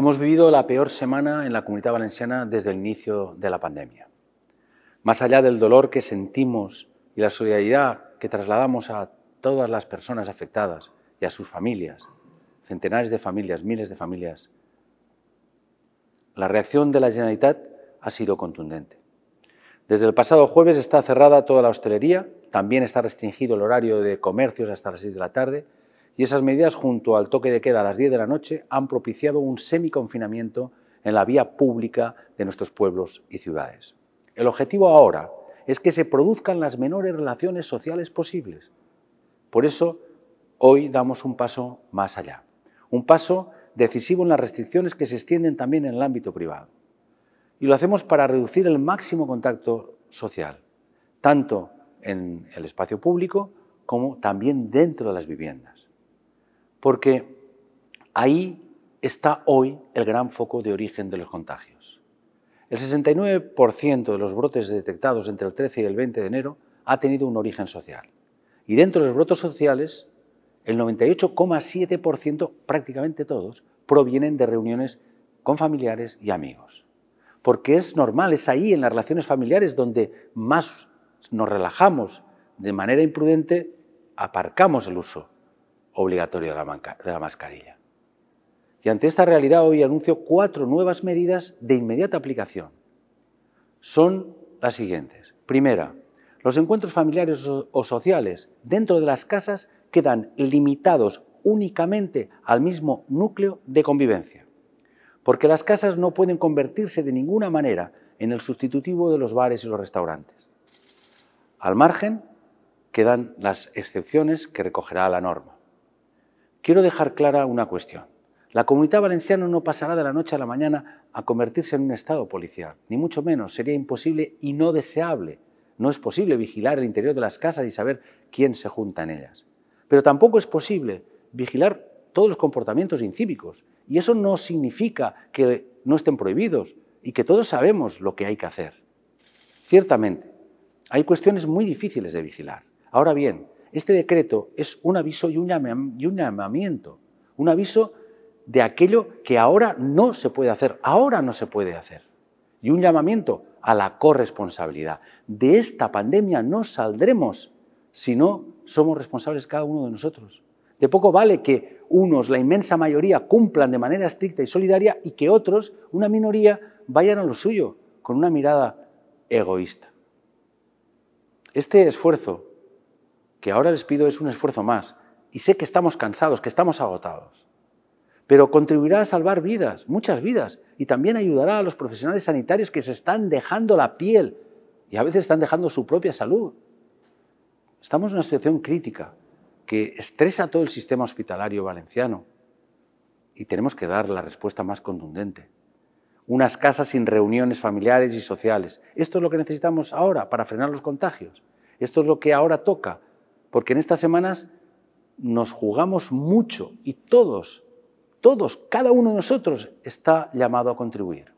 Hemos vivido la peor semana en la comunidad valenciana desde el inicio de la pandemia. Más allá del dolor que sentimos y la solidaridad que trasladamos a todas las personas afectadas y a sus familias, centenares de familias, miles de familias, la reacción de la Generalitat ha sido contundente. Desde el pasado jueves está cerrada toda la hostelería, también está restringido el horario de comercios hasta las 6 de la tarde y esas medidas junto al toque de queda a las 10 de la noche han propiciado un semiconfinamiento en la vía pública de nuestros pueblos y ciudades. El objetivo ahora es que se produzcan las menores relaciones sociales posibles. Por eso, hoy damos un paso más allá, un paso decisivo en las restricciones que se extienden también en el ámbito privado. Y lo hacemos para reducir el máximo contacto social, tanto en el espacio público como también dentro de las viviendas porque ahí está hoy el gran foco de origen de los contagios. El 69% de los brotes detectados entre el 13 y el 20 de enero ha tenido un origen social. Y dentro de los brotes sociales, el 98,7%, prácticamente todos, provienen de reuniones con familiares y amigos. Porque es normal, es ahí en las relaciones familiares donde más nos relajamos de manera imprudente, aparcamos el uso Obligatoria la, de la mascarilla. Y ante esta realidad hoy anuncio cuatro nuevas medidas de inmediata aplicación. Son las siguientes. Primera, los encuentros familiares o sociales dentro de las casas quedan limitados únicamente al mismo núcleo de convivencia, porque las casas no pueden convertirse de ninguna manera en el sustitutivo de los bares y los restaurantes. Al margen quedan las excepciones que recogerá la norma. Quiero dejar clara una cuestión. La comunidad valenciana no pasará de la noche a la mañana a convertirse en un Estado policial, ni mucho menos, sería imposible y no deseable. No es posible vigilar el interior de las casas y saber quién se junta en ellas. Pero tampoco es posible vigilar todos los comportamientos incívicos. Y eso no significa que no estén prohibidos y que todos sabemos lo que hay que hacer. Ciertamente, hay cuestiones muy difíciles de vigilar. Ahora bien, este decreto es un aviso y un, llamamiento, un aviso de aquello que ahora no se puede hacer, ahora no se puede hacer, y un llamamiento a la corresponsabilidad. De esta pandemia no saldremos si no somos responsables cada uno de nosotros. De poco vale que unos, la inmensa mayoría, cumplan de manera estricta y solidaria y que otros, una minoría, vayan a lo suyo con una mirada egoísta. Este esfuerzo que ahora les pido es un esfuerzo más. Y sé que estamos cansados, que estamos agotados. Pero contribuirá a salvar vidas, muchas vidas, y también ayudará a los profesionales sanitarios que se están dejando la piel y a veces están dejando su propia salud. Estamos en una situación crítica que estresa todo el sistema hospitalario valenciano y tenemos que dar la respuesta más contundente. Unas casas sin reuniones familiares y sociales. Esto es lo que necesitamos ahora para frenar los contagios. Esto es lo que ahora toca porque en estas semanas nos jugamos mucho y todos, todos, cada uno de nosotros está llamado a contribuir.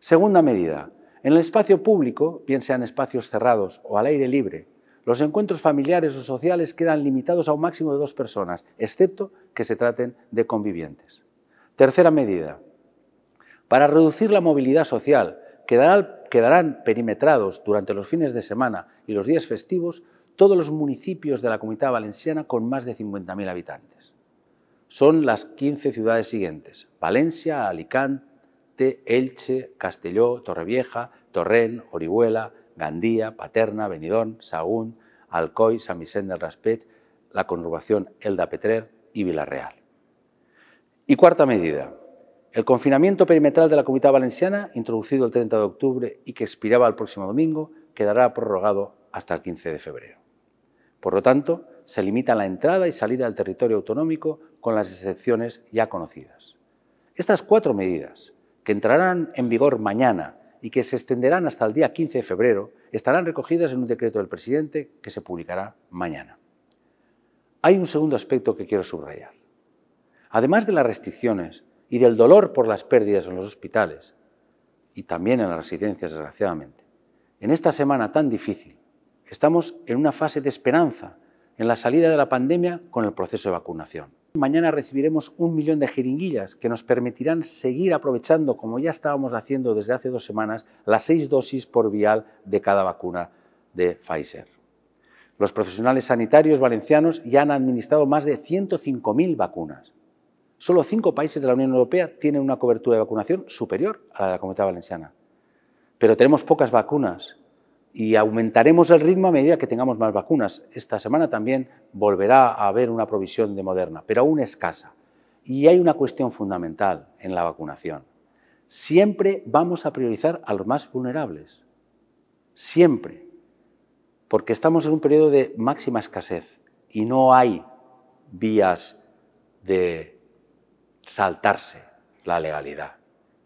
Segunda medida, en el espacio público, bien sean espacios cerrados o al aire libre, los encuentros familiares o sociales quedan limitados a un máximo de dos personas, excepto que se traten de convivientes. Tercera medida, para reducir la movilidad social, quedarán perimetrados durante los fines de semana y los días festivos todos los municipios de la comunidad valenciana con más de 50.000 habitantes. Son las 15 ciudades siguientes, Valencia, Alicante, Elche, Castelló, Torrevieja, Torren, Orihuela, Gandía, Paterna, Benidorm, Sagún, Alcoy, San Vicente del Raspet, la conurbación Elda Petrer y Villarreal. Y cuarta medida, el confinamiento perimetral de la Comunidad Valenciana, introducido el 30 de octubre y que expiraba el próximo domingo, quedará prorrogado hasta el 15 de febrero. Por lo tanto, se limita la entrada y salida del territorio autonómico con las excepciones ya conocidas. Estas cuatro medidas, que entrarán en vigor mañana y que se extenderán hasta el día 15 de febrero, estarán recogidas en un decreto del presidente que se publicará mañana. Hay un segundo aspecto que quiero subrayar. Además de las restricciones y del dolor por las pérdidas en los hospitales y también en las residencias, desgraciadamente, en esta semana tan difícil, Estamos en una fase de esperanza en la salida de la pandemia con el proceso de vacunación. Mañana recibiremos un millón de jeringuillas que nos permitirán seguir aprovechando, como ya estábamos haciendo desde hace dos semanas, las seis dosis por vial de cada vacuna de Pfizer. Los profesionales sanitarios valencianos ya han administrado más de 105.000 vacunas. Solo cinco países de la Unión Europea tienen una cobertura de vacunación superior a la de la Comunidad Valenciana. Pero tenemos pocas vacunas y aumentaremos el ritmo a medida que tengamos más vacunas. Esta semana también volverá a haber una provisión de Moderna, pero aún escasa. Y hay una cuestión fundamental en la vacunación. Siempre vamos a priorizar a los más vulnerables. Siempre. Porque estamos en un periodo de máxima escasez y no hay vías de saltarse la legalidad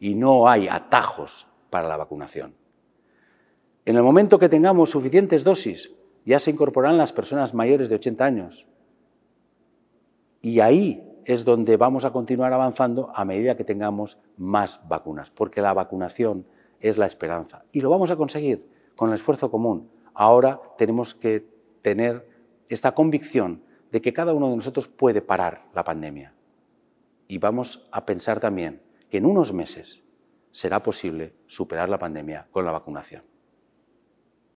y no hay atajos para la vacunación. En el momento que tengamos suficientes dosis, ya se incorporarán las personas mayores de 80 años. Y ahí es donde vamos a continuar avanzando a medida que tengamos más vacunas, porque la vacunación es la esperanza. Y lo vamos a conseguir con el esfuerzo común. Ahora tenemos que tener esta convicción de que cada uno de nosotros puede parar la pandemia. Y vamos a pensar también que en unos meses será posible superar la pandemia con la vacunación.